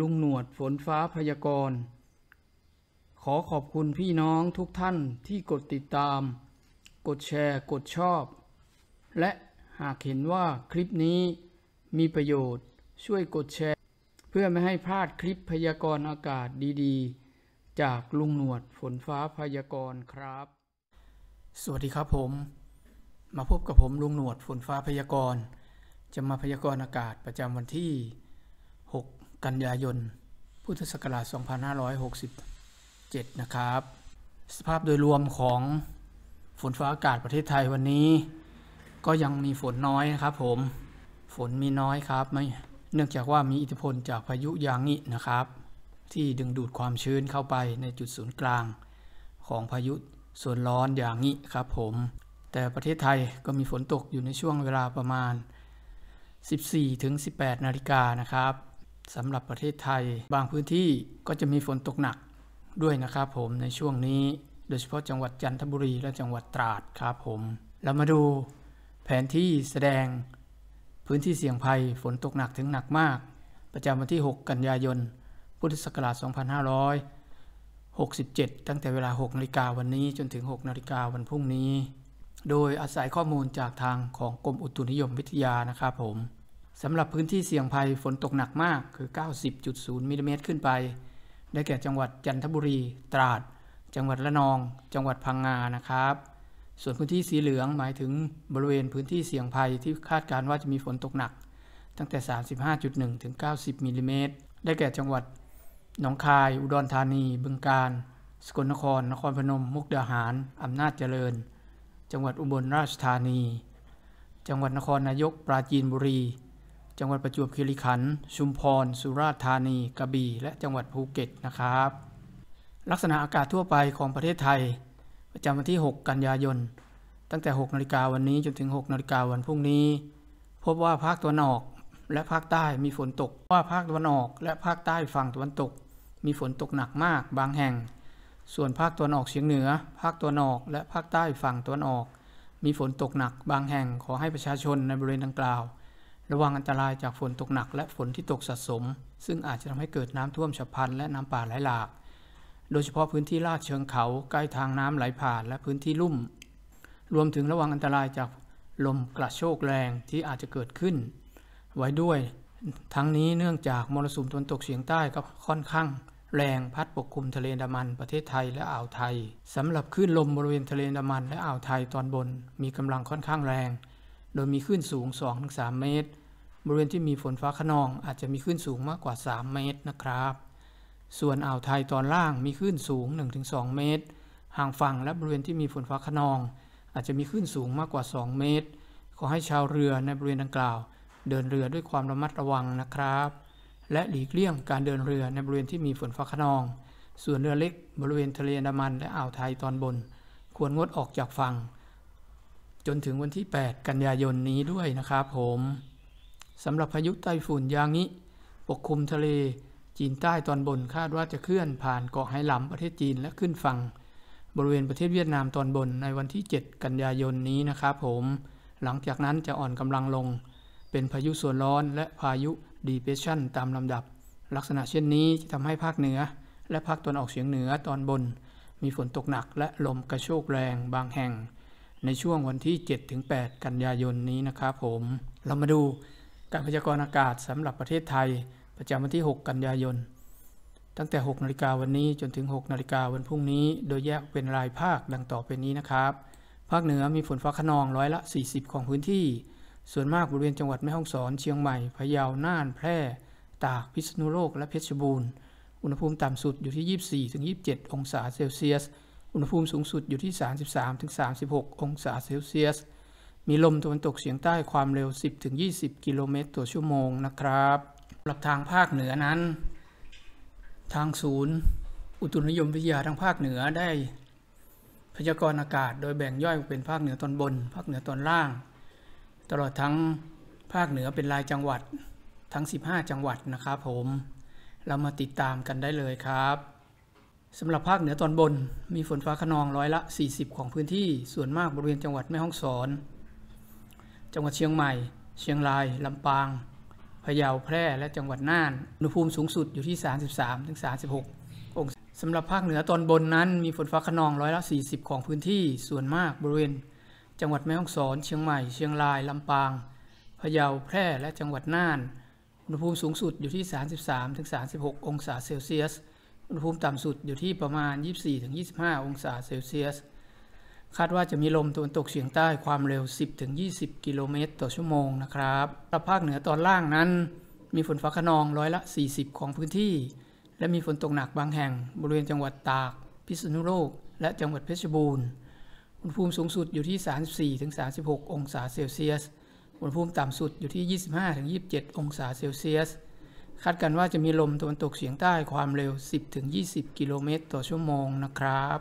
ลุงหนวดฝนฟ้าพยากรณ์ ขอขอบคุณพี่น้องทุกท่านที่กดติดตาม กดแชร์กดชอบ และหากเห็นว่าคลิปนี้มีประโยชน์ช่วยกดแชร์ เพื่อไม่ให้พลาดคลิปพยากรณ์อากาศดีๆ จากลุงหนวดฝนฟ้าพยากรณ์ครับ สวัสดีครับผม มาพบกับผมลุงหนวดฝนฟ้าพยากรณ์จะมาพยากรณ์อากาศประจำวันที่ 6กันยายนพุทธศักราช2567 นะครับ สภาพโดยรวมของฝนฟ้าอากาศประเทศไทยวันนี้ ก็ยังมีฝนน้อยนะครับผม ฝนมีน้อยครับไม่เนื่องจากว่ามีอิทธิพลจากพายุยางนินะครับ ที่ดึงดูดความชื้นเข้าไปในจุดศูนย์กลางของพายุส่วนร้อนอย่างนี้ครับผม แต่ประเทศไทยก็มีฝนตกอยู่ในช่วงเวลาประมาณ 14-18นาฬิกานะครับสำหรับประเทศไทยบางพื้นที่ก็จะมีฝนตกหนักด้วยนะครับผมในช่วงนี้ โดยเฉพาะจังหวัดจันทบุรีและจังหวัดตราดครับผม เรามาดูแผนที่แสดงพื้นที่เสี่ยงภัย ฝนตกหนักถึงหนักมาก ประจำวันที่ 6 กันยายนพุทธศักราช 2567ตั้งแต่เวลา 6 นาฬิกาวันนี้จนถึง 6 นาฬิกาวันพรุ่งนี้ โดยอาศัยข้อมูลจากทางของกรมอุตุนิยมวิทยานะครับผมสำหรับพื้นที่เสี่ยงภัยฝนตกหนักมากคือ 90.0มิลลิเมตรขึ้นไป ได้แก่จังหวัดจันทบุรี ตราด จังหวัดระนอง จังหวัดพังงา นะครับ ส่วนพื้นที่สีเหลืองหมายถึงบริเวณพื้นที่เสี่ยงภัยที่คาดการว่าจะมีฝนตกหนัก ตั้งแต่ 35.1 ถึง 90 มิลลิเมตร ได้แก่จังหวัดหนองคาย อุดรธานี บึงกาฬ สกลนคร นครพนม มุกดาหารอำนาจเจริญ จังหวัดอุบลราชธานี จังหวัดนครนายก ปราจีนบุรีจังหวัดประจวบคีรีขันธ์ชุมพร สุราษฎร์ธานี กระบี่และจังหวัดภูเก็ตนะครับ ลักษณะอากาศทั่วไปของประเทศไทย ประจำวันที่ 6 กันยายน ตั้งแต่ 6 นาฬิกาวันนี้จนถึง 6 นาฬิกาวันพรุ่งนี้ พบว่าภาคตะวันออกและภาคใต้มีฝนตกว่าภาคตะวันออกและภาคใต้ฝั่งตะวันตก มีฝนตกหนักมากบางแห่ง ส่วนภาคตะวันออกเฉียงเหนือ ภาคตะวันออกและภาคใต้ฝั่งตะวันออก มีฝนตกหนักบางแห่งขอให้ประชาชนในบริเวณดังกล่าวระวังอันตรายจากฝนตกหนักและฝนที่ตกสะสม ซึ่งอาจจะทำให้เกิดน้ำท่วมฉับพลันและน้ำป่าไหลหลากโดยเฉพาะพื้นที่ลาดเชิงเขาใกล้ทางน้ำไหลผ่านและพื้นที่ลุ่ม รวมถึงระวังอันตรายจากลมกระโชกแรงที่อาจจะเกิดขึ้น ไว้ด้วย ทั้งนี้เนื่องจากมรสุมตะวันตกเฉียงใต้ก็ค่อนข้างแรงพัดปกคลุมทะเลดามัน ประเทศไทยและอ่าวไทยสำหรับคลื่นลมบริเวณทะเลดามันและอ่าวไทย ตอนบน มีกำลังค่อนข้างแรงโดยมีคลื่นสูง 2-3 เมตร บริเวณที่มีฝนฟ้าขนองอาจจะมีคลื่นสูงมากกว่า 3 เมตรนะครับ ส่วนอ่าวไทยตอนล่างมีคลื่นสูง 1-2 เมตร ห่างฝั่งและบริเวณที่มีฝนฟ้าขนอง อาจจะมีคลื่นสูงมากกว่า 2 เมตร ขอให้ชาวเรือในบริเวณดังกล่าว เดินเรือด้วยความระมัดระวังนะครับ และหลีกเลี่ยงการเดินเรือในบริเวณที่มีฝนฟ้าขนอง ส่วนเรือเล็กบริเวณทะเลอันดามันและอ่าวไทยตอนบน ควรงดออกจากฝั่งจนถึงวันที่ 8 กันยายนนี้ด้วยนะครับผมสำหรับพายุไต้ฝุ่นยางนี้ปกคลุมทะเล จีนใต้ตอนบนคาดว่าจะเคลื่อนผ่านเกาะไหหลำ ประเทศจีนและขึ้นฝั่งบริเวณประเทศเวียดนามตอนบนในวันที่ 7 กันยายนนี้นะครับผม หลังจากนั้นจะอ่อนกำลังลง เป็นพายุส่วนร้อน และพายุดีเพชชันตามลำดับ ลักษณะเช่นนี้จะทำให้ภาคเหนือ และภาคตะวันออกเฉียงเหนือตอนบน มีฝนตกหนักและลมกระโชกแรง บางแห่งในช่วงวันที่ 7-8 กันยายนนี้นะครับผม เรามาดูการพยากรณ์อากาศสำหรับประเทศไทย ประจำวันที่ 6 กันยายน ตั้งแต่ 6 นาฬิกาวันนี้จนถึง 6 นาฬิกาวันพรุ่งนี้ โดยแยกเป็นรายภาคดังต่อไปนี้นะครับ ภาคเหนือมีฝนฟ้าขนองร้อยละ 40 ของพื้นที่ ส่วนมากบริเวณจังหวัดแม่ฮ่องสอน เชียงใหม่ พะเยา น่าน แพร่ ตาก พิษณุโลก และเพชรบูรณ์ อุณหภูมิต่ำสุดอยู่ที่ 24-27 องศาเซลเซียสอุณหภูมิสูงสุดอยู่ที่ 33-36 องศาเซลเซียส มีลมตะวันตกเฉียงใต้ความเร็ว 10-20 กิโลเมตรต่อชั่วโมงนะครับ หลับทางภาคเหนือนั้น ทางศูนย์อุตุนิยมวิทยาทางภาคเหนือได้ พยากรณ์อากาศโดยแบ่งย่อยเป็นภาคเหนือตอนบน ภาคเหนือตอนล่าง ตลอดทั้งภาคเหนือเป็นรายจังหวัดทั้ง 15 จังหวัดนะครับ ผม เรามาติดตามกันได้เลยครับสำหรับภาคเหนือตอนบนมีฝนฟ้าขนองร้อยละ 40 ของพื้นที่ ส่วนมากบริเวณจังหวัดแม่ฮ่องสอน จังหวัดเชียงใหม่ เชียงราย ลำปาง พะเยา แพร่ และจังหวัดน่าน อุณหภูมิสูงสุดอยู่ที่ 33ถึง36 องศาสำหรับภาคเหนือตอนบนนั้นมีฝนฟ้าขนองร้อยละ 40 ของพื้นที่ส่วนมากบริเวณ จังหวัดแม่ฮ่องสอน เชียงใหม่ เชียงราย ลำปาง พะเยา แพร่ และจังหวัดน่าน อุณหภูมิสูงสุดอยู่ที่ 33ถึง36 องศาเซลเซียสอุณหภูมิต่ำสุดอยู่ที่ประมาณ 24-25 องศาเซลเซียส คาดว่าจะมีลมตะวันตกเฉียงใต้ความเร็ว 10-20 กิโลเมตรต่อชั่วโมงนะครับ ภาคเหนือตอนล่างนั้น มีฝนฟ้าขนองร้อยละ 40 ของพื้นที่ และมีฝนตกหนักบางแห่งบริเวณจังหวัดตาก พิษณุโลก และจังหวัดเพชรบูรณ์อุณหภูมิสูงสุดอยู่ที่ 34-36 องศาเซลเซียส อุณหภูมิต่ำสุดอยู่ที่ 25-27 องศาเซลเซียสคาดการว่าจะมีลมตะวันตกเฉียงใต้ความเร็ว 10-20 กิโลเมตรต่อชั่วโมงนะครับ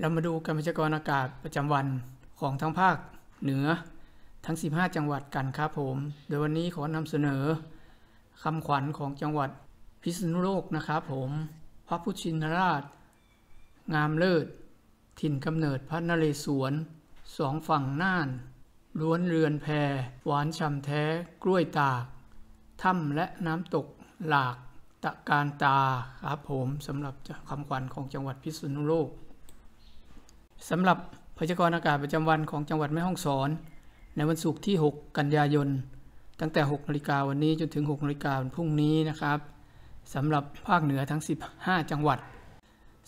เรามาดูการพยากรณ์อากาศประจำวันของทั้งภาคเหนือทั้ง 15 จังหวัดกันครับผม โดยวันนี้ขอนำเสนอคำขวัญของจังหวัดพิษณุโลกนะครับผม พระพุชินราช งามเลิศ ถิ่นกำเนิดพระนเรศวรสองฝั่งน่าน ล้วนเรือนแพ หวานช่ำแท้ กล้วยตากถ้ำและน้ำตกหลากตะการตาครับผมสำหรับคำขวัญของจังหวัดพิษณุโลกสำหรับพยากรณ์อากาศประจำวันของจังหวัดแม่ฮ่องสอน ในวันศุกร์ที่ 6 กันยายนตั้งแต่6นาฬิกาวันนี้จนถึง6นาฬิกาวันพรุ่งนี้นะครับสำหรับภาคเหนือทั้ง 15 จังหวัด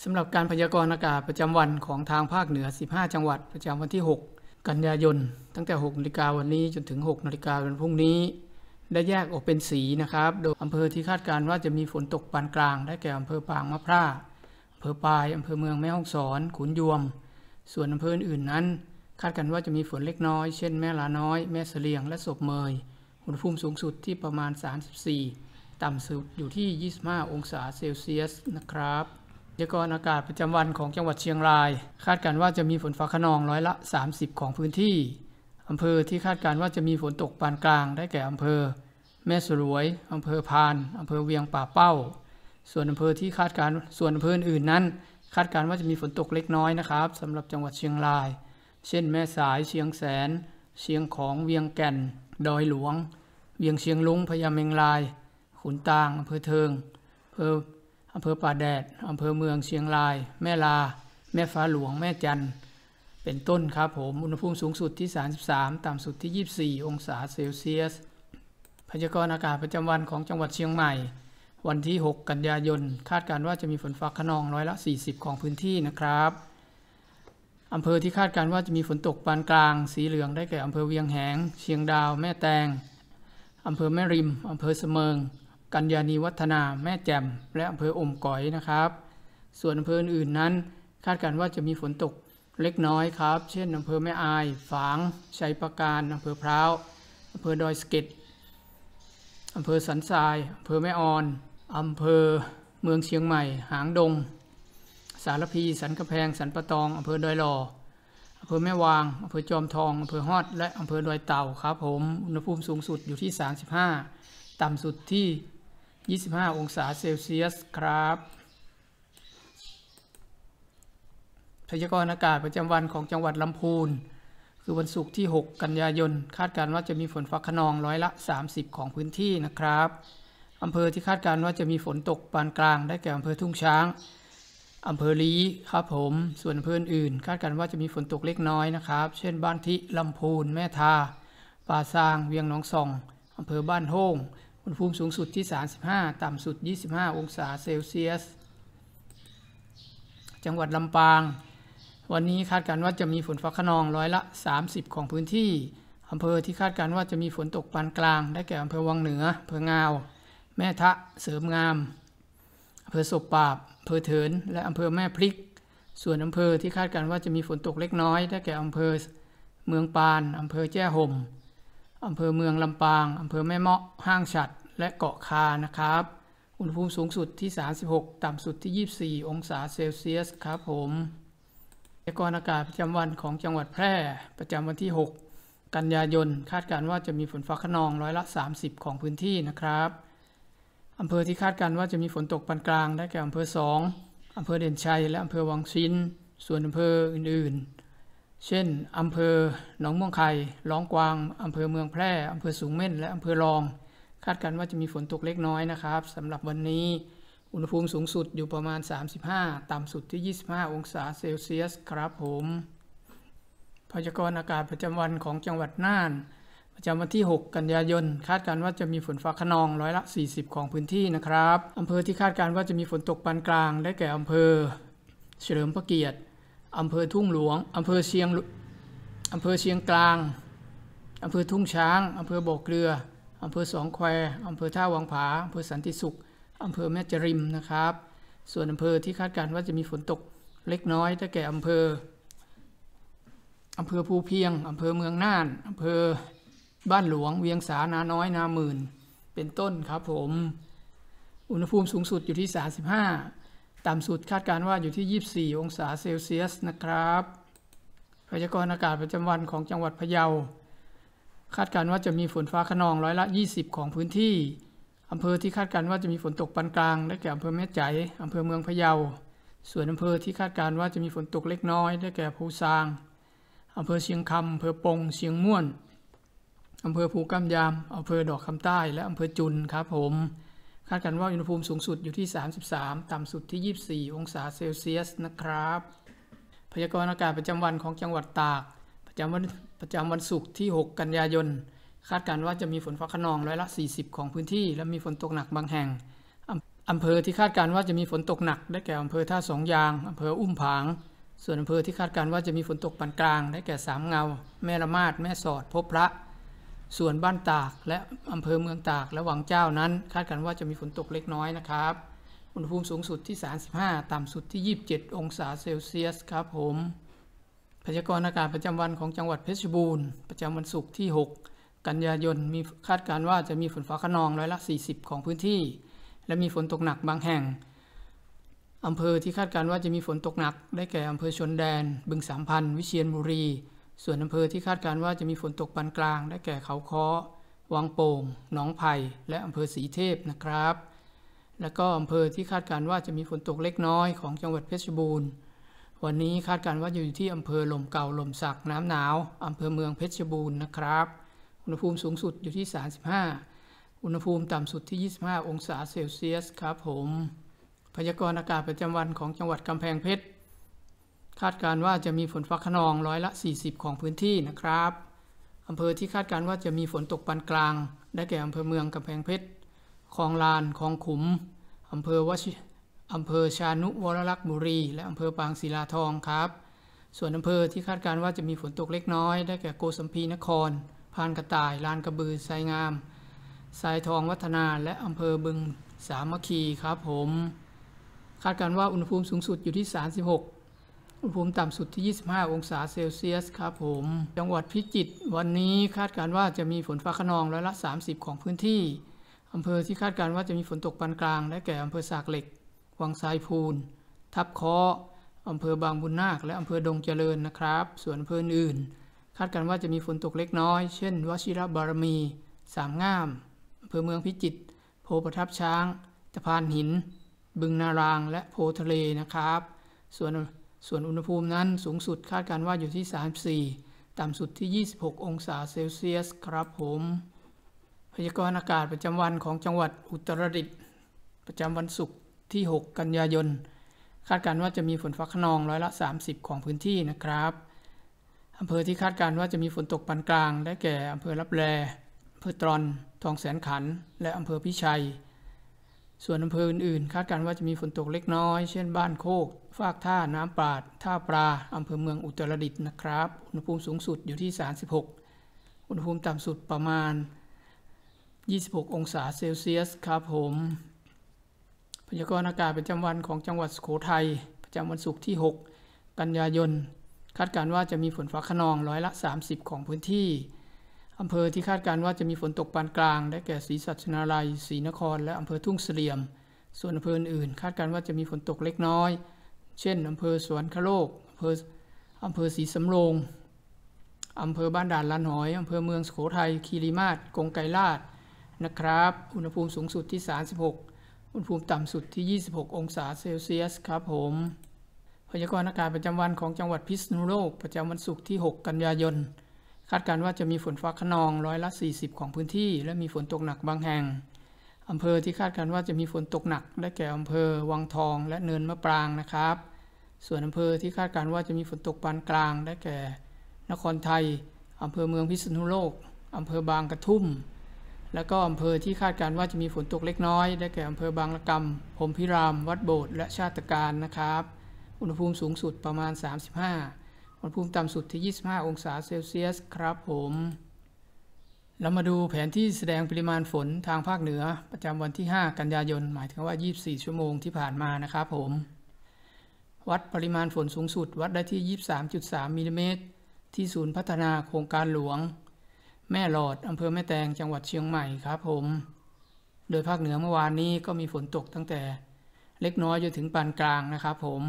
สำหรับการพยากรณ์อากาศประจำวันของทางภาคเหนือ 15 จังหวัด ประจำวันที่ 6 กันยายนตั้งแต่6นาฬิกาวันนี้จนถึง6นาฬิกาวันพรุ่งนี้ได้แยกออกเป็นสีนะครับ โดยอำเภอที่คาดการว่าจะมีฝนตกปานกลาง ได้แก่อำเภอปางมะพร้าอำเภอปายอำเภอเมืองแม่ฮ่องสอน ขุนยวม ส่วนอำเภออื่นนั้น คาดกันว่าจะมีฝนเล็กน้อย เช่นแม่ลาน้อย แม่เสลียง และศพเมยอุณหภูมิสูงสุดที่ประมาณ 34 ต่ำสุดอยู่ที่ 25 องศาเซลเซียสนะครับยากรอากาศประจำวันของจังหวัดเชียงราย คาดการว่าจะมีฝนฟ้าขนองร้อยละ 30 ของพื้นที่อำเภอที่คาดการว่าจะมีฝนตกปานกลางได้แก่อำเภอ แม่สรวยอำเภอพานอำเภอเวียงป่าเป้า ส่วนอำเภอที่คาดการส่วนอำเภออื่นนั้น คาดการว่าจะมีฝนตกเล็กน้อยนะครับสำหรับจังหวัดเชียงราย เช่นแม่สายเชียงแสน เชียงของเวียงแก่น ดอยหลวง เวียงเชียงลุงพยาเมงราย ขุนตางอำเภอเทิงอำเภออำเภอป่าแดดอำเภอเมืองเชียงราย แม่ลา แม่ฟ้าหลวงแม่จันทร์เป็นต้นครับผม อุณหภูมิสูงสุดที่ 33ต่ำสุดที่ 24 องศาเซลเซียสพยากรณ์อากาศประจำวันของจังหวัดเชียงใหม่ วันที่ 6 กันยายน คาดการว่าจะมีฝนฟ้าขนองร้อยละ 40 ของพื้นที่นะครับอำเภอที่คาดการว่าจะมีฝนตกปานกลาง สีเหลืองได้แก่อำเภอเวียงแหง เชียงดาวแม่แตงอำเภอแม่ริมอำเภอเสมิงกัญญาณีวัฒนาแม่แจ่มและอำเภออมก๋อยนะครับ ส่วนอำเภออื่นนั้น คาดการว่าจะมีฝนตกเล็กน้อยครับ เช่น อำเภอแม่อาย ฝางชัยประการอำเภอพร้าว อำเภอดอยสเก็ดอำเภอสันทราย อำเภอแม่ออน อำเภอเมืองเชียงใหม่ หางดง สารพีสันกระแพง สันปะตอง อำเภอดอยหล่ออำเภอแม่วาง อำเภอจอมทอง อำเภอฮอด และอำเภอดอยเต่าครับ ผม อุณหภูมิสูงสุดอยู่ที่ 35 ต่ำสุดที่ 25 องศาเซลเซียสครับพยากรณ์อากาศประจำวันของจังหวัดลำพูนคือวันศุกร์ที่ 6 กันยายนคาดการณ์ว่าจะมีฝนฟ้าขนองร้อยละ 30 ของพื้นที่นะครับอำเภอที่คาดการณ์ว่าจะมีฝนตกปานกลาง ได้แก่อำเภอทุ่งช้างอำเภอลีครับผม ส่วนอำเภออื่นคาดการณ์ว่าจะมีฝนตกเล็กน้อยนะครับ เช่นบ้านทิลำพูนแม่ทา ป่าซางเวียงหนองซองอำเภอบ้านโฮงอุณหภูมิสูงสุดที่ 35 ต่ำสุด 25 องศาเซลเซียส จังหวัดลำปางวันนี้คาดการณ์ว่าจะมีฝนฟ้าขนองร้อยละ 30 ของพื้นที่ อำเภอที่คาดการณ์ว่าจะมีฝนตกปานกลางได้แก่อำเภอวังเหนืออำเภองาว แม่ทะเสริมงาม อำเภอศพปราบอำเภอเถิน และอำเภอแม่พริก ส่วนอำเภอที่คาดการณ์ว่าจะมีฝนตกเล็กน้อย ได้แก่อำเภอเมืองปาน อำเภอแจ้ห่ม อำเภอเมืองลำปาง อำเภอแม่เมาะห้างฉัด และเกาะคา นะครับ อุณหภูมิสูงสุดที่ 36 ต่ำสุดที่ 24 องศาเซลเซียส ครับผมพยากรณ์อากาศประจำวันของจังหวัดแพร่ ประจำวันที่ 6 กันยายน คาดการว่าจะมีฝนฟ้าขนองร้อยละ 30 ของพื้นที่นะครับอำเภอที่คาดการว่าจะมีฝนตกปานกลาง ได้แก่อำเภอ 2อำเภอเด่นชัย และอำเภอวังชิ้นส่วนอำเภออื่นๆ เช่นอำเภอหนองม่วงไข่ล้องกวางอำเภอเมืองแพร่อำเภอสูงเม่น และอำเภอรอง คาดการว่าจะมีฝนตกเล็กน้อยนะครับสำหรับวันนี้อุณหภูมิสูงสุดอยู่ประมาณ 35 ต่ำสุดที่ 25 องศาเซลเซียสครับผม พยากรณ์อากาศประจำวันของจังหวัดน่าน ประจำวันที่ 6 กันยายน คาดการณ์ว่าจะมีฝนฟ้าขนองร้อยละ 40 ของพื้นที่นะครับอำเภอที่คาดการณ์ว่าจะมีฝนตกปานกลาง ได้แก่อำเภอเฉลิมพระเกียรติอำเภอทุ่งหลวงอำเภอเชียงอำเภอเชียงกลางอำเภอทุ่งช้างอำเภอบ่อเกลืออำเภอสองแควอำเภอท่าวังผาอำเภอสันติสุขอำเภอแม่จริมนะครับ ส่วนอำเภอที่คาดการณ์ว่าจะมีฝนตกเล็กน้อยถ้าแก่อำเภออำเภอภูเพียงอำเภอเมืองน่านอำเภอบ้านหลวง เวียงสานาน้อยนาหมื่น เป็นต้นครับผม อุณหภูมิสูงสุดอยู่ที่ 35 ต่ำสุดคาดการณ์ว่าอยู่ที่ 24 องศาเซลเซียสนะครับ พยากรณ์อากาศประจำวันของจังหวัดพะเยา คาดการณ์ว่าจะมีฝนฟ้าขนองร้อยละ 20 ของพื้นที่อำเภอที่คาดการว่าจะมีฝนตกปานกลางได้แก่อำเภอแม่ใจ อำเภอเมืองพะเยา ส่วนอำเภอที่คาดการว่าจะมีฝนตกเล็กน้อยได้แก่ภูซาง อำเภอเชียงคำ อำเภอปงเชียงม่วน อำเภอภูกำยามอำเภอดอกคำใต้ และอำเภอจุนครับผม คาดการว่าอุณหภูมิสูงสุดอยู่ที่ 33 ต่ำสุดที่ 24 องศาเซลเซียสนะครับ พยากรณ์อากาศประจำวันของจังหวัดตาก ประจำวันประจำวันศุกร์ที่ 6 กันยายนคาดการณ์ว่าจะมีฝนฟ้าขนองร้อยละ 40 ของพื้นที่ และมีฝนตกหนักบางแห่งอำเภอที่คาดการณ์ว่าจะมีฝนตกหนัก ได้แก่อำเภอท่าสองยางอำเภออุ้มผางส่วนอำเภอที่คาดการณ์ว่าจะมีฝนตกปานกลาง ได้แก่สามเงา แม่ละมาด แม่สอดพบพระ ส่วนบ้านตากและอำเภอเมืองตาก และวังเจ้านั้นคาดการณ์ว่าจะมีฝนตกเล็กน้อยนะครับอุณหภูมิสูงสุดที่ 35ต่ำสุดที่ 27 องศาเซลเซียสครับผม พยากรณ์อากาศประจำวันของจังหวัดเพชรบูรณ์ประจำวันศุกร์ที่ 6กันยายนมีคาดการว่าจะมีฝนฟ้าขนองร้อยละ 40 ของพื้นที่ และมีฝนตกหนักบางแห่งอำเภอที่คาดการว่าจะมีฝนตกหนัก ได้แก่อำเภอชนแดน บึงสามพันวิเชียรบุรี ส่วนอำเภอที่คาดการว่าจะมีฝนตกปานกลาง ได้แก่เขาค้อวังโป่งหนองไผ่และอำเภอสีเทพนะครับ และก็อำเภอที่คาดการว่าจะมีฝนตกเล็กน้อยของจังหวัดเพชรบูรณ์ วันนี้คาดการว่าจะอยู่ที่อำเภอลมเก่าลมสักน้ำหนาวอำเภอเมืองเพชรบูรณ์นะครับอุณหภูมิสูงสุดอยู่ที่ 35 อุณหภูมิต่ำสุดที่ 25 องศาเซลเซียสครับผม พยากรณ์อากาศประจำวันของจังหวัดกำแพงเพชรคาดการว่าจะมีฝนฟ้าขนองร้อยละ 40 ของพื้นที่นะครับอำเภอที่คาดการว่าจะมีฝนตกปานกลาง ได้แก่อำเภอเมืองกำแพงเพชร คลองลาน คลองขุมอำเภอวชิอำเภอชานุวรลักษ์บุรี และอำเภอปางศิลาทองครับ ส่วนอำเภอที่คาดการว่าจะมีฝนตกเล็กน้อย ได้แก่โกสัมพีนครพานกระต่าย ลานกระบือไซงามสายทองวัฒนา และอำเภอบึงสามัคคีครับผม คาดการว่าอุณหภูมิสูงสุดอยู่ที่ 36 อุณหภูมิต่ำสุดที่ 25 องศาเซลเซียสครับผม จังหวัดพิจิตรวันนี้คาดการว่าจะมีฝนฟ้าขนองร้อยละ 30 ของพื้นที่อำเภอที่คาดการว่าจะมีฝนตกปานกลางและแก่อำเภอสากเหล็ก วังไซพูน ทับคออำเภอบางบุญนาค และอำเภอดงเจริญนะครับ ส่วนอำเภออื่นคาดการณ์ว่าจะมีฝนตกเล็กน้อย เช่น วชิระบารมี สามงามอำเภอเมืองพิจิตร โพประทับช้างตะพานหิน บึงนาราง และโพทะเล นะครับ ส่วนส่วนอุณหภูมินั้นสูงสุดคาดการณ์ว่าอยู่ที่ 34 ต่ำสุดที่ 26 องศาเซลเซียส ครับผม พยากรณ์อากาศประจำวันของจังหวัดอุตรดิตถ์ประจำวันศุกร์ที่ 6 กันยายน คาดการณ์ว่าจะมีฝนฟ้าขนองร้อยละ 30 ของพื้นที่นะครับอำเภอที่คาดการณ์ว่าจะมีฝนตกปานกลางได้แก่อำเภอรับแลอำเภอตรอน ทองแสนขัน และอำเภอพิชัย ส่วนอำเภออื่นๆ คาดการณ์ว่าจะมีฝนตกเล็กน้อย เช่น บ้านโคก ฟากท่า น้ำปาด ท่าปลา อำเภอเมืองอุตรดิตถ์นะครับ อุณหภูมิสูงสุดอยู่ที่ 36อุณหภูมิต่ำสุดประมาณ 26 องศาเซลเซียสครับผม พยากรณ์อากาศประจำวันของจังหวัดสุโขทัย ประจำวันศุกร์ที่6กันยายนคาดการว่าจะมีฝนฟ้าขนองร้อยละ 30 ของพื้นที่อำเภอที่คาดการว่าจะมีฝนตกปานกลางได้แก่ศรีสัชนาลัยศรีนครและอำเภอทุ่งเสลี่ยม ส่วนอำเภออื่น คาดการว่าจะมีฝนตกเล็กน้อย เช่นอำเภอสวนคโลกอำเภออำเภอศรีสำโรงอำเภอบ้านด่านลันหอยอำเภอเมืองสุโขทัยคีรีมาศกงไกรลาดนะครับอุณหภูมิสูงสุดที่ 36 อุณหภูมิต่ำสุดที่ 26 องศาเซลเซียส ครับผมพยากรณ์อากาศประจำวันของจังหวัดพิษณุโลก ประจำวันศุกร์ที่ 6 กันยายน คาดการณ์ว่าจะมีฝนฟ้าขนองร้อยละ 40 ของพื้นที่ และมีฝนตกหนักบางแห่งอำเภอที่คาดการณ์ว่าจะมีฝนตกหนัก ได้แก่อำเภอวังทองและเนินมะปรางนะครับ ส่วนอำเภอที่คาดการณ์ว่าจะมีฝนตกปานกลาง ได้แก่ นครไทยอำเภอเมืองพิษณุโลกอำเภอบางกระทุ่ม และก็อำเภอที่คาดการณ์ว่าจะมีฝนตกเล็กน้อย ได้แก่อำเภอบางละกำพรมพิราม วัดโบสถ์ และชาติการนะครับอุณหภูมิสูงสุดประมาณ 35 อุณหภูมิต่ำสุดที่ 25 องศาเซลเซียส ครับผม เรามาดูแผนที่แสดงปริมาณฝนทางภาคเหนือ ประจำวันที่ 5 กันยายน หมายถึงว่า 24 ชั่วโมงที่ผ่านมานะครับผม วัดปริมาณฝนสูงสุด วัดได้ที่ 23.3มิลิเมตร ที่ศูนย์พัฒนาโครงการหลวง แม่หลอดอำเภอแม่แตงจังหวัดเชียงใหม่ครับผม โดยภาคเหนือเมื่อวานนี้ก็มีฝนตกตั้งแต่ เล็กน้อยจนถึงปานกลางนะครับผม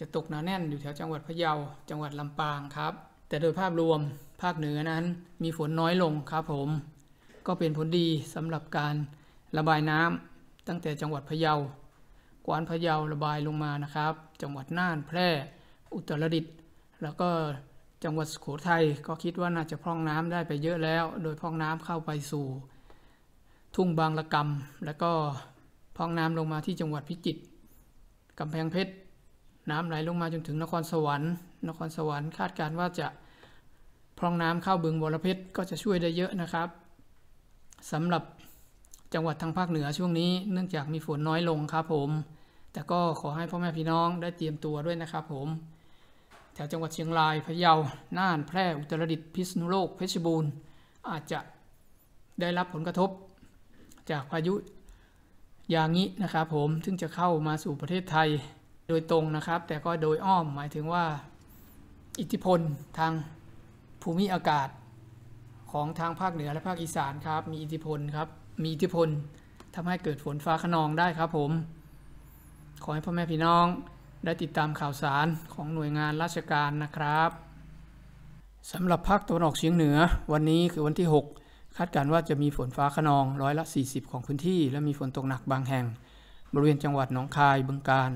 จะตกหนาแน่นอยู่แถวจังหวัดพะเยา จังหวัดลำปางครับ แต่โดยภาพรวมภาคเหนือนั้นมีฝนน้อยลงครับผม ก็เป็นผลดีสำหรับการระบายน้ำตั้งแต่จังหวัดพะเยากวนพะเยาระบายลงมานะครับ จังหวัดน่าน แพร่อุตรดิตถ์แล้วก็จังหวัดสุโขทัย ก็คิดว่าน่าจะพร่องน้ำได้ไปเยอะแล้ว โดยพร่องน้ำเข้าไปสู่ ทุ่งบางละกำ แล้วก็พร่องน้ำลงมาที่จังหวัดพิจิตรกำแพงเพชรน้ำไหลลงมาจนถึงนครสวรรค์ นครสวรรค์คาดการว่าจะพร่องน้ำเข้าบึงบรเพชรก็จะช่วยได้เยอะนะครับ สำหรับจังหวัดทางภาคเหนือช่วงนี้เนื่องจากมีฝนน้อยลงครับผม แต่ก็ขอให้พ่อแม่พี่น้องได้เตรียมตัวด้วยนะครับผมแถวจังหวัดเชียงรายพะเยาน่านแพร่อุตรดิตถ์พิษณุโลกเพชรบูรณ์ อาจจะได้รับผลกระทบ จากพายุยางินะครับผมซึ่งจะเข้ามาสู่ประเทศไทยโดยตรงนะครับ แต่ก็โดยอ้อมหมายถึงว่า อิทธิพลทางภูมิอากาศของทางภาคเหนือและภาคอีสานครับมีอิทธิพลครับ มีอิทธิพลทำให้เกิดฝนฟ้าขนองได้ครับ ผม ขอให้พ่อแม่พี่น้องได้ติดตามข่าวสารของหน่วยงานราชการนะครับสำหรับภาคตะวันออกเฉียงเหนือ วันนี้คือวันที่ 6 คาดการณ์ว่าจะมีฝนฟ้าขนองร้อยละ40ของพื้นที่ และมีฝนตกหนักบางแห่ง บริเวณจังหวัดหนองคายบึงกาฬ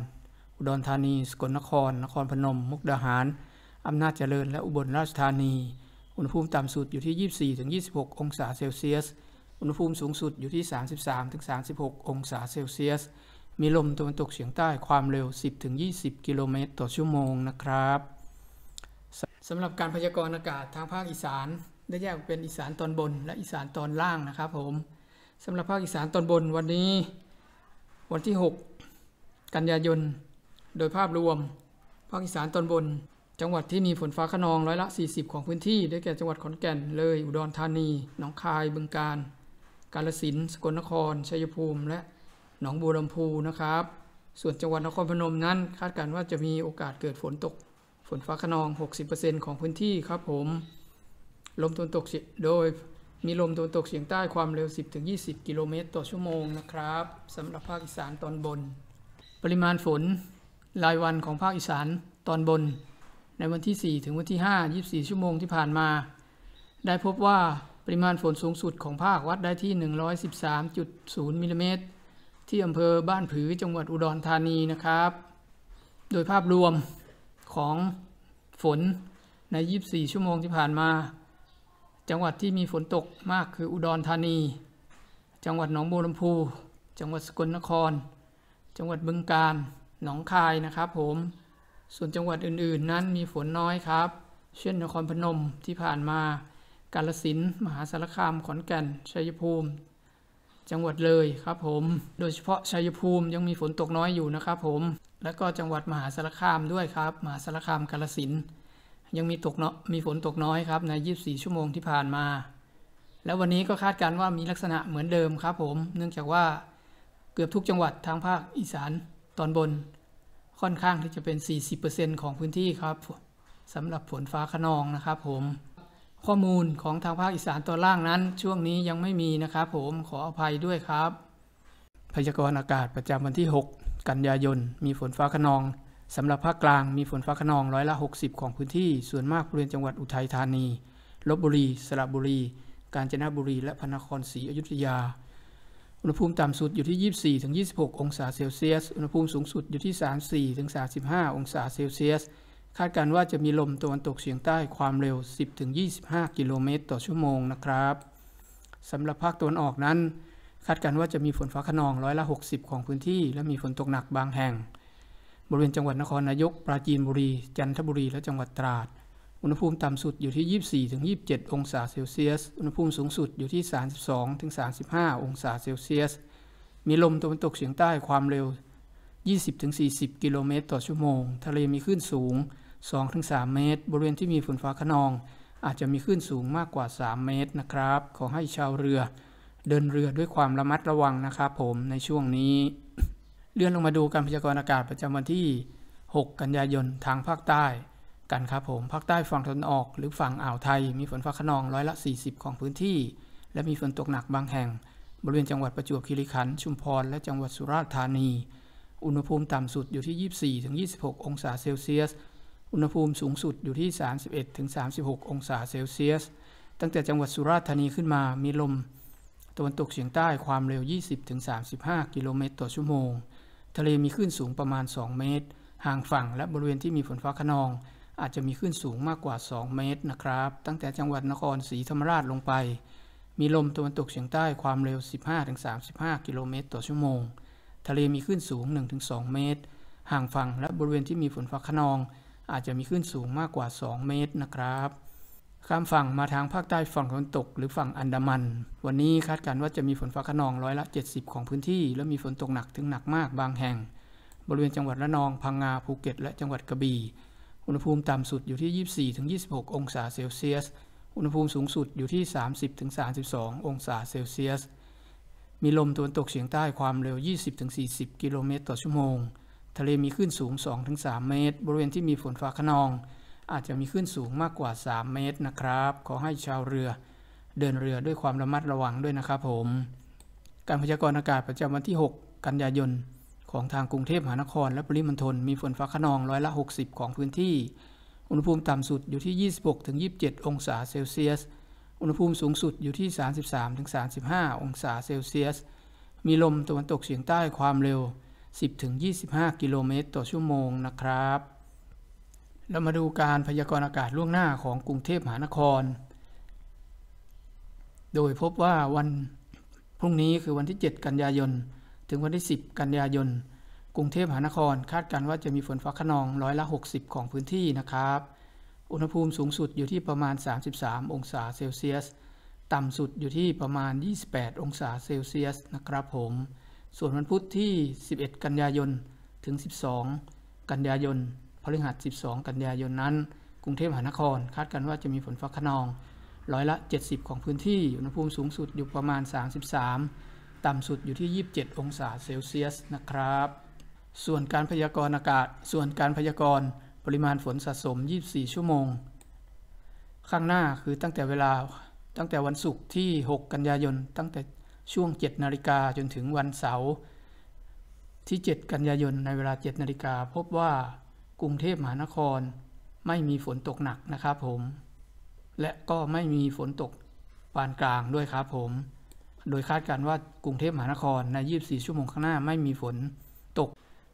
อุดรธานี สกลนครนครพนม มุกดาหาร อำนาจเจริญและอุบลราชธานี อุณหภูมิต่ำสุดอยู่ที่ 24-26 องศาเซลเซียส อุณหภูมิสูงสุดอยู่ที่ 33-36 องศาเซลเซียส มีลมตะวันตกเฉียงใต้ความเร็ว 10-20 กิโลเมตร ต่อชั่วโมงนะครับสำหรับการพยากรณ์อากาศทางภาคอีสานได้แยกเป็นอีสานตอนบนและอีสานตอนล่างนะครับผมสำหรับภาคอีสานตอนบนวันนี้วันที่ 6 กันยายนโดยภาพรวมภาคอีสานตอนบน จังหวัดที่มีฝนฟ้าขนองร้อยละ 40 ของพื้นที่ได้แก่จังหวัดขอนแก่นเลยอุดรธานีหนองคาย บึงกาฬกาลสินสกลนคร ชัยภูมิ และหนองบัวลำพูนะครับ ส่วนจังหวัดนครพนมนั้น คาดการณ์ว่าจะมีโอกาสเกิดฝนตก ฝนฟ้าขนอง 60%ของพื้นที่ครับผมลมตะวันตกโดยมีลมตะวันตกเฉียงใต้ความเร็ว 10-20 กิโลเมตรต่อชั่วโมงนะครับสำหรับภาคอีสานตอนบน ปริมาณฝนรายวันของภาคอีสานตอนบนในวันที่ 4 ถึงวันที่ 5 24 ชั่วโมงที่ผ่านมา ได้พบว่าปริมาณฝนสูงสุดของภาควัดได้ที่ 113.0มิลลิเมตรที่อำเภอบ้านผือจังหวัดอุดรธานีนะครับ โดยภาพรวมของฝนใน 24 ชั่วโมง ที่ผ่านมา จังหวัดที่มีฝนตกมากคืออุดรธานี จังหวัดหนองบัวลำพูจังหวัดสกลนคร จังหวัดบึงกาฬหนองคายนะครับผม ส่วนจังหวัดอื่นๆ นั้นมีฝนน้อยครับ เช่นนครพนมที่ผ่านมากาลสินุมหาสารคามขอนแก่น ชัยภูมิ จังหวัดเลยครับผม โดยเฉพาะชัยภูมิยังมีฝนตกน้อยอยู่นะครับ ผม แล้วก็จังหวัดมหาสารคามด้วยครับ มหาสารคาม กาฬสินธุ์ ยังมีตกเนาะ มีฝนตกน้อยครับ ใน24 ชั่วโมงที่ผ่านมา แล้ววันนี้ก็คาดการณ์ว่ามีลักษณะเหมือนเดิมครับผม เนื่องจากว่าเกือบทุกจังหวัดทางภาคอีสานตอนบน ค่อนข้างที่จะเป็น 40%ของพื้นที่ครับสำหรับฝนฟ้าขนองนะครับผม ข้อมูลของทางภาคอีสานตอนล่างนั้น ช่วงนี้ยังไม่มีนะครับผมขออภัยด้วยครับพยากรณ์อากาศ ประจำวันที่ 6 กันยายนมีฝนฟ้าขนองสำหรับภาคกลาง มีฝนฟ้าขนองร้อยละ 60 ของพื้นที่ ส่วนมากบริเวณจังหวัดอุทัยธานีลบบุรี สระบุรี กาญจนบุรีและพระนครศรีอยุธยาอุณหภูมิต่ำสุดอยู่ที่ 24-26 องศาเซลเซียส อุณหภูมิสูงสุดอยู่ที่ 34-35 องศาเซลเซียส คาดการว่าจะมีลมตะวันตกเฉียงใต้ความเร็ว 10-25 กิโลเมตรต่อชั่วโมงนะครับสำหรับภาคตะวันออกนั้น คาดการว่าจะมีฝนฟ้าขนองร้อยละ 60 ของพื้นที่ และมีฝนตกหนักบางแห่ง บริเวณจังหวัดนครนายกปราจีนบุรีจันทบุรีและจังหวัดตราดอุณหภูมิต่ำสุดอยู่ที่ 24-27 องศาเซลเซียส อุณหภูมิสูงสุดอยู่ที่ 32-35 องศาเซลเซียส มีลมตะวันตกเฉียงใต้ความเร็ว 20-40 กิโลเมตรต่อชั่วโมง ทะเลมีคลื่นสูง 2-3เมตร บริเวณที่มีฝนฟ้าขนองอาจจะมีคลื่นสูงมากกว่า 3 เมตรนะครับ ขอให้ชาวเรือเดินเรือด้วยความระมัดระวังนะครับผม ในช่วงนี้ เลื่อนลงมาดูการพยากรณ์อากาศประจำวันที่ 6 กันยายนทางภาคใต้กันครับผมภาคใต้ฝั่งตะวันออกหรือฝั่งอ่าวไทยมีฝนฟ้าขนองร้อยละ40 ของพื้นที่ และมีฝนตกหนักบางแห่ง บริเวณจังหวัดประจวบคีรีขันธ์ชุมพรและจังหวัดสุราษฎร์ธานี อุณหภูมิต่ำสุดอยู่ที่ 24-26 องศาเซลเซียส อุณหภูมิสูงสุดอยู่ที่ 31-36 องศาเซลเซียส ตั้งแต่จังหวัดสุราษฎร์ธานีขึ้นมามีลม ตะวันตกเฉียงใต้ความเร็ว 20-35กิโลเมตรต่อชั่วโมงทะเลมีคลื่นสูงประมาณ 2 เมตร ห่างฝั่งและบริเวณที่มีฝนฟ้าขนองอาจจะมีคลื่นสูงมากกว่า 2 เมตรนะครับ ตั้งแต่จังหวัดนครศรีธรรมราชลงไป มีลมตะวันตกเฉียงใต้ความเร็ว15-35กิโลเมตรต่อชั่วโมง ทะเลมีคลื่นสูง 1-2 เมตร ห่างฝั่งและบริเวณที่มีฝนฟ้าขนอง อาจจะมีคลื่นสูงมากกว่า 2 เมตรนะครับข้ามฝั่งมาทางภาคใต้ฝั่งตะวันตกหรือฝั่งอันดามัน วันนี้คาดการณ์ว่าจะมีฝนฟ้าขนองร้อยละ 70 ของพื้นที่ และมีฝนตกหนักถึงหนักมากบางแห่ง บริเวณจังหวัดระนอง พังงาภูเก็ต และจังหวัดกระบี่อุณหภูมิต่ำสุดอยู่ที่ 24-26 องศาเซลเซียส อุณหภูมิสูงสุดอยู่ที่ 30-32 องศาเซลเซียส มีลมตะวันตกเฉียงใต้ความเร็ว 20-40 กิโลเมตรต่อชั่วโมง ทะเลมีคลื่นสูง 2-3 เมตร บริเวณที่มีฝนฟ้าขนอง อาจจะมีคลื่นสูงมากกว่า 3 เมตรนะครับ ขอให้ชาวเรือ เดินเรือด้วยความระมัดระวังด้วยนะครับผมการพยากรณ์อากาศประจำวันที่ 6 กันยายนของทางกรุงเทพมหานครและปริมณฑลมีฝนฟ้าขนองร้อยละ60 ของพื้นที่ อุณหภูมิต่ำสุดอยู่ที่ 26-27 องศาเซลเซียส อุณหภูมิสูงสุดอยู่ที่ 33-35 องศาเซลเซียส มีลมตะวันตกเฉียงใต้ความเร็ว 10-25 กิโลเมตรต่อชั่วโมงนะครับเรามาดูการพยากรณ์อากาศล่วงหน้าของกรุงเทพมหานคร โดยพบว่าวันพรุ่งนี้คือวันที่ 7 กันยายนถึงวันที่ 10 กันยายน กรุงเทพมหานครคาดการว่าจะมีฝนฟ้าขนอง ร้อยละ 60 ของพื้นที่นะครับ อุณหภูมิสูงสุดอยู่ที่ประมาณ 33 องศาเซลเซียส ต่ำสุดอยู่ที่ประมาณ 28 องศาเซลเซียสนะครับผม ส่วนวันพุธที่ 11 กันยายนถึง 12 กันยายน พฤหัส 12 กันยายนนั้น กรุงเทพมหานครคาดการว่าจะมีฝนฟ้าขนอง ร้อยละ 70 ของพื้นที่ อุณหภูมิสูงสุดอยู่ประมาณ33ต่ำสุดอยู่ที่ 27 องศาเซลเซียสนะครับ ส่วนการพยากรณ์อากาศ ส่วนการพยากรณ์ปริมาณฝนสะสม 24 ชั่วโมง ข้างหน้าคือตั้งแต่เวลาตั้งแต่วันศุกร์ที่ 6 กันยายนตั้งแต่ช่วง 7 นาฬิกาจนถึงวันเสาร์ที่ 7 กันยายนในเวลา 7 นาฬิกา พบว่ากรุงเทพมหานครไม่มีฝนตกหนักนะครับผม และก็ไม่มีฝนตกปานกลางด้วยครับผมโดยคาดการณ์ว่ากรุงเทพมหานครใน 24 ชั่วโมงข้างหน้าไม่มีฝนตก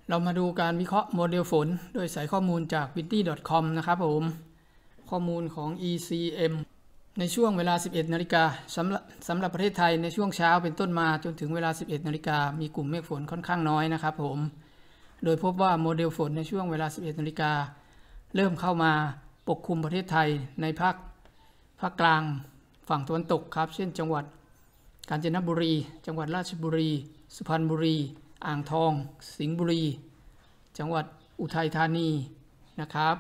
เรามาดูการวิเคราะห์โมเดลฝนโดยส่ข้อมูลจาก w i t t y c o m นะครับผม ข้อมูลของ ECM ในช่วงเวลา 11นาฬิกาสำหรับสำหรับประเทศไทยในช่วงเช้าเป็นต้นมาจนถึงเวลา 11นาฬิกามีกลุ่มเมฆฝนค่อนข้างน้อยนะครับผม โดยพบว่าโมเดลฝน ในช่วงเวลา 11นาฬิกาเริ่มเข้ามาปกคลุมประเทศไทยในภาคภาคกลางฝั่งตะวันตกครับเช่น จังหวัดกาญจนบุรี จังหวัดราชบุรี สุพรรณบุรี อ่างทอง สิงห์บุรี จังหวัดอุทัยธานีนะครับ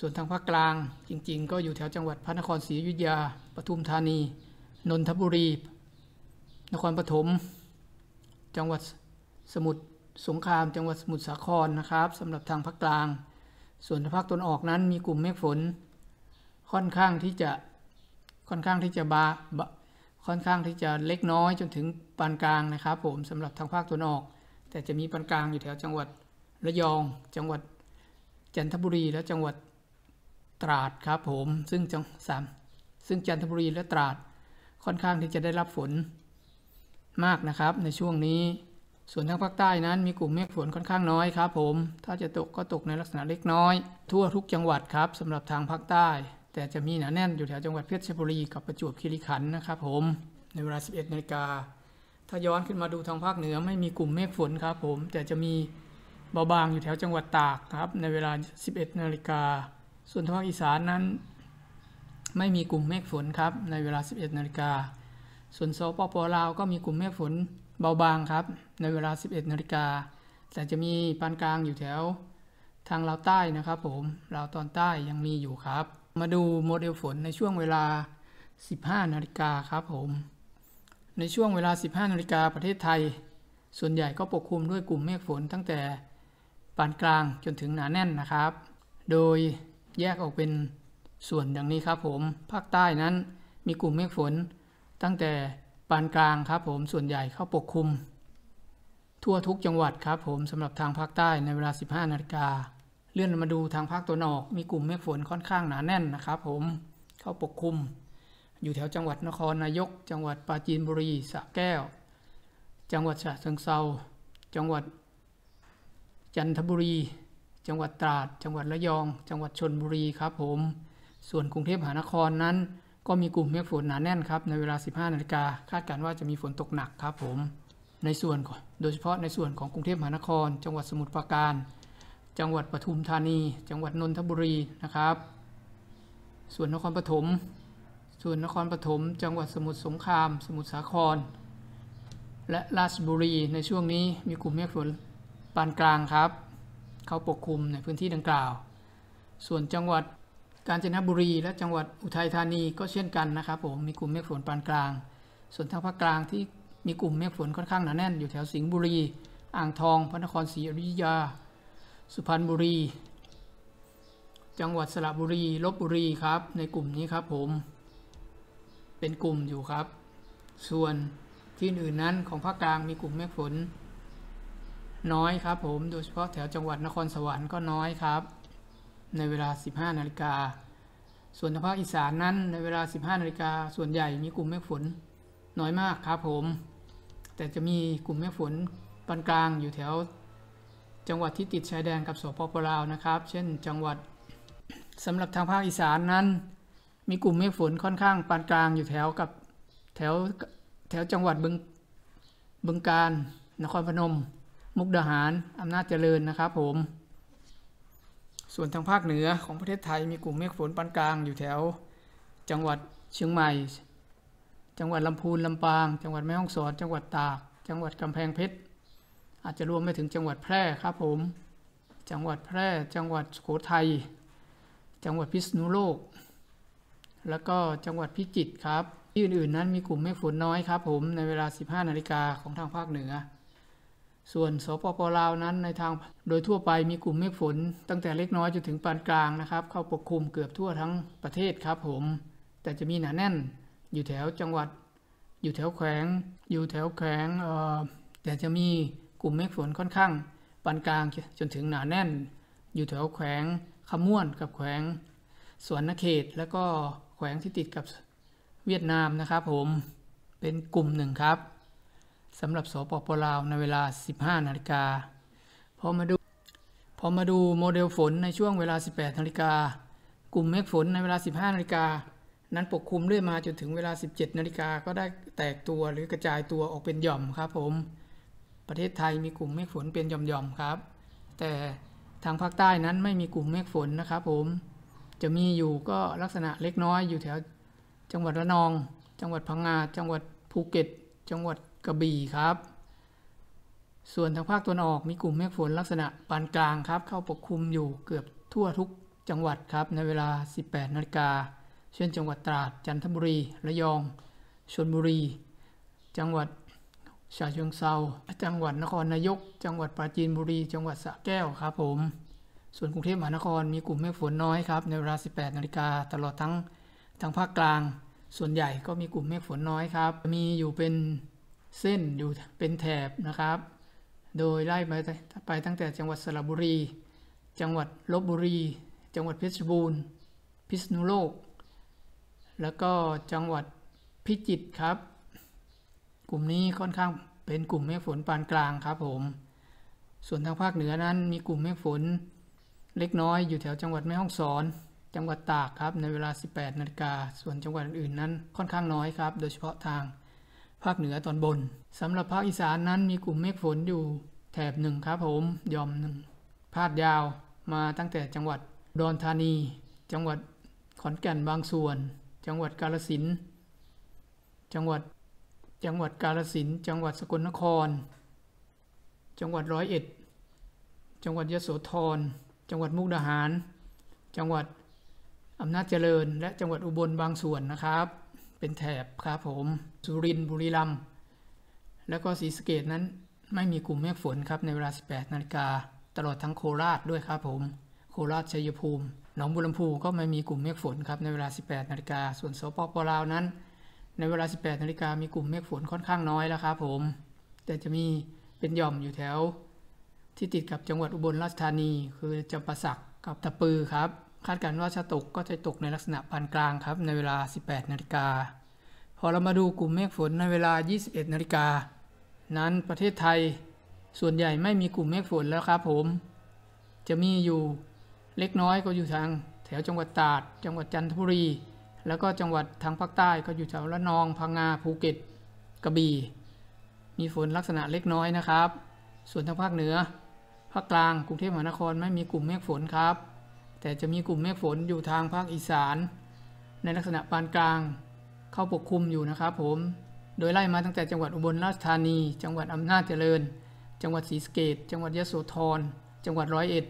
ส่วนทางภาคกลางจริง ๆ ก็อยู่แถวจังหวัดพระนครศรีอยุธยาปทุมธานี นนทบุรี นครปฐม จังหวัดสมุทรสงคราม จังหวัดสมุทรสาครนะครับสำหรับทางภาคกลาง ส่วนภาคตนออกนั้นมีกลุ่มเมฆฝน ค่อนข้างที่จะค่อนข้างที่จะบาค่อนข้างที่จะเล็กน้อย จนถึงปานกลางนะครับผมสำหรับทางภาคตะวันออก แต่จะมีปานกลางอยู่แถวจังหวัดระยอง จังหวัด จันทบุรีและจังหวัดตราดครับผมซึ่งจังสามซึ่งจันทบุรีและตราดค่อนข้างที่จะได้รับฝนมากนะครับ ในช่วงนี้ ส่วนทางภาคใต้นั้น มีกลุ่มเมฆฝนค่อนข้างน้อยครับผมถ้าจะตกก็ตกในลักษณะเล็กน้อย ทั่วทุกจังหวัดครับสำหรับทางภาคใต้แต่จะมีหนาแน่นอยู่แถวจังหวัดเพชรบุรีกับประจวบคีรีขันธ์นะครับผมในเวลา 11นาฬิกา ถ้าย้อนขึ้นมาดูทางภาคเหนือไม่มีกลุ่มเมฆฝนครับผมแต่จะมีเบาบางอยู่แถวจังหวัดตากครับในเวลา 11นาฬิกา ส่วนทางอีสานนั้น ไม่มีกลุ่มเมฆฝนครับ ในเวลา 11นาฬิกา ส่วนโซปปลาวก็มีกลุ่มเมฆฝนเบาบางครับ ในเวลา 11นาฬิกาแต่จะมีปานกลางอยู่แถวทางลาวใต้นะครับผมลาวตอนใต้ยังมีอยู่ครับมาดูโมเดลฝนในช่วงเวลา 15 นาฬิกาครับผม ในช่วงเวลา 15 นาฬิกาประเทศไทย ส่วนใหญ่ก็ปกคลุมด้วยกลุ่มเมฆฝน ตั้งแต่ ปานกลางจนถึงหนาแน่นนะครับ โดยแยกออกเป็นส่วนดังนี้ครับผม ภาคใต้นั้นมีกลุ่มเมฆฝน ตั้งแต่ปานกลางครับผม ส่วนใหญ่เข้าปกคลุม ทั่วทุกจังหวัดครับ ผมสำหรับทางภาคใต้ในเวลา 15 นาฬิกาเลื่อนมาดูทางภาคตัวนอก มีกลุ่มเมฆฝนค่อนข้างหนาแน่นนะครับผม เข้าปกคลุมอยู่แถวจังหวัดนครนายก จังหวัดปราจีนบุรีสระแก้ว จังหวัดฉะเชิงเซาจังหวัด จันทบุรี จังหวัดตราด จังหวัดระยอง จังหวัดชนบุรีครับผม ส่วนกรุงเทพมหานครนั้นก็มีกลุ่มเมฆฝนหนาแน่นครับ ในเวลา 15นาฬิกาคาดการณ์ว่าจะมีฝนตกหนักครับผม ในส่วนโดยเฉพาะในส่วนของกรุงเทพมหานคร จังหวัดสมุทรปราการจังหวัดปทุมธานี จังหวัดนนทบุรีนะครับ ส่วนนครปฐม ส่วนนครปฐม จังหวัดสมุทรสงคราม สมุทรสาคร และราชบุรี ในช่วงนี้มีกลุ่มเมฆฝนปานกลางครับ เขาปกคลุมในพื้นที่ดังกล่าว ส่วนจังหวัดกาญจนบุรีและจังหวัดอุทัยธานีก็เช่นกันนะครับผม มีกลุ่มเมฆฝนปานกลาง ส่วนทางภาคกลางที่มีกลุ่มเมฆฝนค่อนข้างหนาแน่นอยู่แถวสิงห์บุรี อ่างทอง พระนครศรีอยุธยาสุพรรณบุรี จังหวัดสระบุรีลบบุรีครับ ในกลุ่มนี้ครับผม เป็นกลุ่มอยู่ครับ ส่วนที่อื่นนั้นของภาคกลางมีกลุ่มเมฆฝนน้อยครับ ผม โดยเฉพาะแถวจังหวัดนครสวรรค์ก็น้อยครับ ในเวลา 15 นาฬิกา ส่วนภาคอีสานนั้น ในเวลา 15 นาฬิกาส่วนใหญ่มีกลุ่มเมฆฝน น้อยมากครับผม แต่จะมีกลุ่มเมฆฝนปานกลางอยู่แถวจังหวัดที่ติดชายแดนกับสปปลาวนะครับ เช่น จังหวัดสำหรับทางภาคอีสานนั้น มีกลุ่มเมฆฝนค่อนข้าง ปานกลางอยู่แถวกับแถวแถวจังหวัดบึงบึงการนครพนม มุกดาหารอำนาจเจริญนะครับผม ส่วนทางภาคเหนือของประเทศไทย มีกลุ่มเมฆฝนปานกลางอยู่แถว จังหวัดเชียงใหม่ จังหวัดลำพูนลำปาง จังหวัดแม่ฮ่องสอน จังหวัดตาก จังหวัดกำแพงเพชรอาจจะรวมไปถึงจังหวัดแพร่ครับผม จังหวัดแพร่ จังหวัดสุโขทัยจังหวัดพิษณุโลก แล้วก็จังหวัดพิจิตรครับ ที่อื่นๆนั้นมีกลุ่มเมฆฝนน้อยครับ ผม ในเวลา 15นาฬิกาของทางภาคเหนือ ส่วนสปปลาวนั้น ในทางโดยทั่วไปมีกลุ่มเมฆฝนตั้งแต่เล็กน้อยจนถึงปานกลางนะครับ เข้าปกคลุมเกือบทั่วทั้งประเทศครับ ผม แต่จะมีหนาแน่นอยู่แถวจังหวัด อยู่แถวแขวง อยู่แถวแขวงแต่จะมีกลุ่ม เมฆฝนค่อนข้างปานกลางจนถึงหนาแน่น อยู่แถวแขวงขม่วนกับแขวงสวนนเขตแล้วก็แขวงที่ติดกับเวียดนามนะครับผมเป็นกลุ่มหนึ่งครับสำหรับสปปลาว ในเวลา 15 นาฬิกาพอมาดูพอมาดูโมเดลฝนในช่วงเวลา 18 นาฬิกากลุ่มเมฆฝน ในเวลา 15 นาฬิกานั้นปกคลุมเรื่อยมาจนถึงเวลา 17 นาฬิกาก็ได้แตกตัวหรือกระจายตัวออกเป็นหย่อมครับผมประเทศไทยมีกลุ่มเมฆฝนเป็นหย่อมๆครับ แต่ทางภาคใต้นั้นไม่มีกลุ่มเมฆฝนนะครับ ผมจะมีอยู่ก็ลักษณะเล็กน้อยอยู่แถวจังหวัดระนอง จังหวัดพังงาจังหวัดภูเก็ต จังหวัดกระบี่ครับ ส่วนทางภาคตะวันออกมีกลุ่มเมฆฝน ลักษณะปานกลางครับ เข้าปกคลุมอยู่เกือบทั่วทุกจังหวัดครับในเวลา 18 นาฬิกาเช่นจังหวัดตราดจันทบุรีระยองชลบุรี จังหวัดฉะเชิงเซาจังหวัดนครนายก จังหวัดปราจีนบุรี จังหวัดสระแก้วครับ ผม ส่วนกรุงเทพมหานคร มีกลุ่มเมฆฝนน้อยครับ ในเวลา 18นาฬิกาตลอดทั้งทางภาคกลาง ส่วนใหญ่ก็มีกลุ่มเมฆฝนน้อยครับ มีอยู่เป็นเส้นอยู่เป็นแถบนะครับ โดยไล่ไปไปตั้งแต่จังหวัดสระบุรี จังหวัดลบบุรี จังหวัดเพชรบูรณ์ พิษณุโลก แล้วก็จังหวัดพิจิตรครับกลุ่มนี้ค่อนข้างเป็นกลุ่มเมฆฝนปานกลางครับผม ส่วนทางภาคเหนือนั้น มีกลุ่มเมฆฝนเล็กน้อยอยู่แถวจังหวัดแม่ฮ่องสอน จังหวัดตากครับในเวลา 18 นาฬิกา ส่วนจังหวัดอื่นนั้น ค่อนข้างน้อยครับ โดยเฉพาะทางภาคเหนือตอนบน สำหรับภาคอีสานนั้น มีกลุ่มเมฆฝนอยู่แถบหนึ่งครับผม ยอมหนึ่งพาดยาวมาตั้งแต่จังหวัดดอนธานี จังหวัดขอนแก่นบางส่วน จังหวัดกาลสิน จังหวัดจังหวัดกาลสิน จังหวัดสกลนคร จังหวัดร้อยเอ็ด จังหวัดยโสธร จังหวัดมุกดาหาร จังหวัดอำนาจเจริญ และจังหวัดอุบลบางส่วนนะครับ เป็นแถบครับผม สุรินทร์บุรีรัมย์และก็ศรีสะเกดนั้นไม่มีกลุ่มเมฆฝนครับในเวลา 18นาฬิกาตลอดทั้งโคราชด้วยครับผม โคราชชัยภูมิหนองบุรลำพูก็ไม่มีกลุ่มเมฆฝนครับในเวลา 18 นาฬิกา ส่วนสปปลาวนั้นในเวลา 18 นาฬิกามีกลุ่มเมฆฝนค่อนข้างน้อยแล้วครับผม แต่จะมีเป็นหย่อมอยู่แถว ที่ติดกับจังหวัดอุบลราชธานี คือจำปาสักกับตะปือครับ คาดการณ์ว่าจะตกก็จะตกในลักษณะปานกลางครับ ในเวลา 18 นาฬิกา พอเรามาดูกลุ่มเมฆฝนในเวลา 21 นาฬิกานั้นประเทศไทยส่วนใหญ่ไม่มีกลุ่มเมฆฝนแล้วครับผม จะมีอยู่เล็กน้อยก็อยู่ทางแถวจังหวัดตราด จังหวัดจันทบุรีแล้วก็จังหวัดทางภาคใต้ก็อยู่แถวระนองพังงาภูเก็ตกระบี่มีฝนลักษณะเล็กน้อยนะครับ ส่วนทางภาคเหนือ ภาคกลางกรุงเทพมหานคร ไม่มีกลุ่มเมฆฝนครับ แต่จะมีกลุ่มเมฆฝนอยู่ทางภาคอีสาน ในลักษณะปานกลางเข้าปกคลุมอยู่นะครับผมโดยไล่มาตั้งแต่จังหวัดอุบลราชธานี จังหวัดอำนาจเจริญ จังหวัดศรีสะเกดจังหวัดยะโสธรจังหวัดร้อยเอ็ด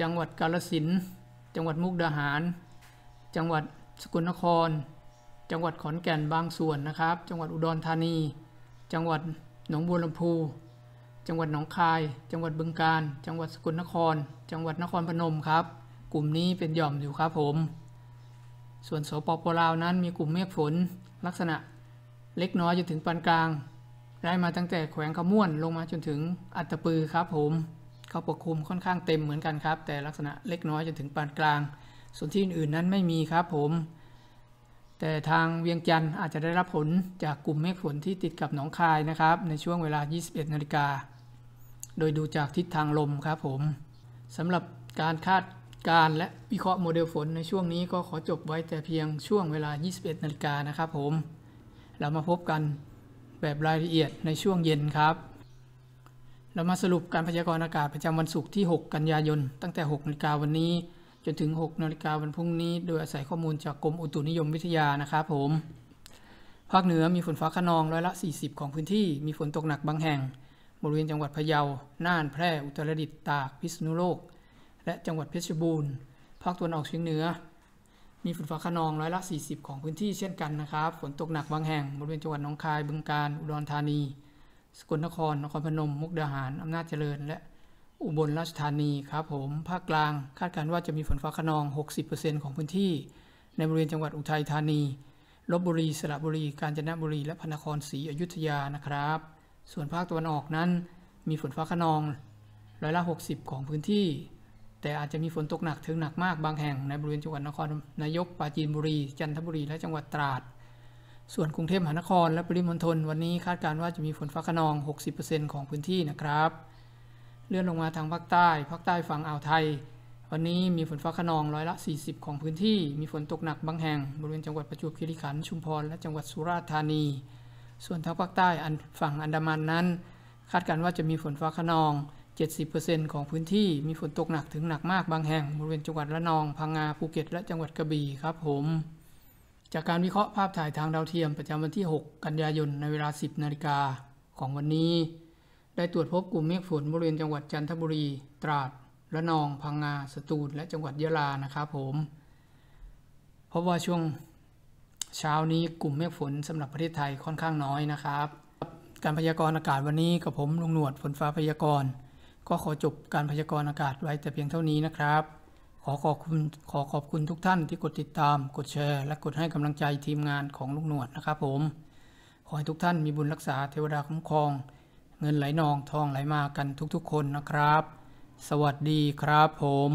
จังหวัดกาลสินจังหวัดมุกดาหาร จังหวัดสกลนคร จังหวัดขอนแก่นบางส่วนนะครับ จังหวัดอุดรธานี จังหวัดหนองบัวลำพู จังหวัดหนองคาย จังหวัดบึงการ จังหวัดสกลนคร จังหวัดนครพนมครับ กลุ่มนี้เป็นหย่อมอยู่ครับผม ส่วนสปปลาวนั้น มีกลุ่มเมฆฝน ลักษณะเล็กน้อยจนถึงปานกลาง ได้มาตั้งแต่แขวงขม่วนลงมาจนถึงอัตตปือครับผม เขาปกคลุมค่อนข้างเต็มเหมือนกันครับ แต่ลักษณะเล็กน้อยจนถึงปานกลางส่วนที่อื่นๆนั้นไม่มีครับผม แต่ทางเวียงจันทร์อาจจะได้รับผลจากกลุ่ม เมฆฝนที่ติดกับหนองคายนะครับ ในช่วงเวลา 21 นาฬิกาโดยดูจากทิศทางลมครับผมสำหรับการคาดการและวิเคราะห์โมเดลฝนในช่วงนี้ก็ขอจบไว้แต่เพียงช่วงเวลา 21 นาฬิกานะครับผม เรามาพบกันแบบรายละเอียดในช่วงเย็นครับ เรามาสรุปการพยากรณ์อากาศประจำวันศุกร์ที่ 6 กันยายนตั้งแต่ 6 นาฬิกาวันนี้จนถึง 6 นาฬิกาวันพรุ่งนี้ โดยอาศัยข้อมูลจากกรมอุตุนิยมวิทยานะครับผม ภาคเหนือมีฝนฟ้าขนอง ร้อยละ 40 ของพื้นที่ มีฝนตกหนักบางแห่ง บริเวณจังหวัดพะเยา น่าน แพร่ อุตรดิตถ์ ตาก พิษณุโลก และจังหวัดเพชรบูรณ์ ภาคตะวันออกเฉียงเหนือ มีฝนฟ้าขนองร้อยละ 40 ของพื้นที่เช่นกันนะครับ ฝนตกหนักบางแห่ง บริเวณจังหวัดหนองคายบึงกาฬ อุดรธานี สกลนครนครพนม มุกดาหารอำนาจเจริญ และอุบลราชธานีครับผม ภาคกลางคาดการณ์ว่าจะมีฝนฟ้าขนอง 60%ของพื้นที่ ในบริเวณจังหวัดอุทัยธานีลบบุรีสระบุรีกาญจนบุรีและพระนครศรีอยุธยานะครับ ส่วนภาคตะวันออกนั้นมีฝนฟ้าขนองร้อยละ 60 ของพื้นที่ แต่อาจจะมีฝนตกหนักถึงหนักมากบางแห่งในบริเวณจังหวัดนครนายกปราจีนบุรี จันทบุรีและจังหวัดตราด ส่วนกรุงเทพมหานครและปริมณฑลวันนี้คาดการณ์ว่าจะมีฝนฟ้าขนอง 60%ของพื้นที่นะครับเลื่อนลงมาทางภาคใต้ ภาคใต้ฝั่งอ่าวไทย วันนี้มีฝนฟ้าขนองร้อยละ 40 ของพื้นที่ มีฝนตกหนักบางแห่ง บริเวณจังหวัดประจวบคีรีขันธ์ ชุมพร และจังหวัดสุราษฎร์ธานี ส่วนทางภาคใต้อันฝั่งอันดามันนั้น คาดการณ์ว่าจะมีฝนฟ้าขนอง 70%ของพื้นที่ มีฝนตกหนักถึงหนักมากบางแห่ง บริเวณจังหวัดระนอง พังงา ภูเก็ต และจังหวัดกระบี่ครับผม จากการวิเคราะห์ภาพถ่ายทางดาวเทียมประจำวันที่ 6 กันยายนในเวลา 10นาฬิกาของวันนี้ได้ตรวจพบกลุ่มเมฆฝน บริเวณจังหวัดจันทบุรีตราดระนอง พังงา สตูลและจังหวัดยะลานะครับผมเพราะว่าช่วงเช้านี้กลุ่มเมฆฝน สำหรับประเทศไทยค่อนข้างน้อยนะครับ การพยากรณ์อากาศวันนี้กับผมลุงหนวดฝนฟ้าพยากรณ์ก็ขอจบการพยากรณ์อากาศไว้แต่เพียงเท่านี้นะครับ ขอขอบคุณขอขอบคุณทุกท่านที่กดติดตาม กดแชร์และกดให้กำลังใจทีมงานของลุงหนวดนะครับผมขอให้ทุกท่านมีบุญรักษาเทวดาคุ้มครองเงินไหลนองทองไหลมากันทุกๆคนนะครับ สวัสดีครับผม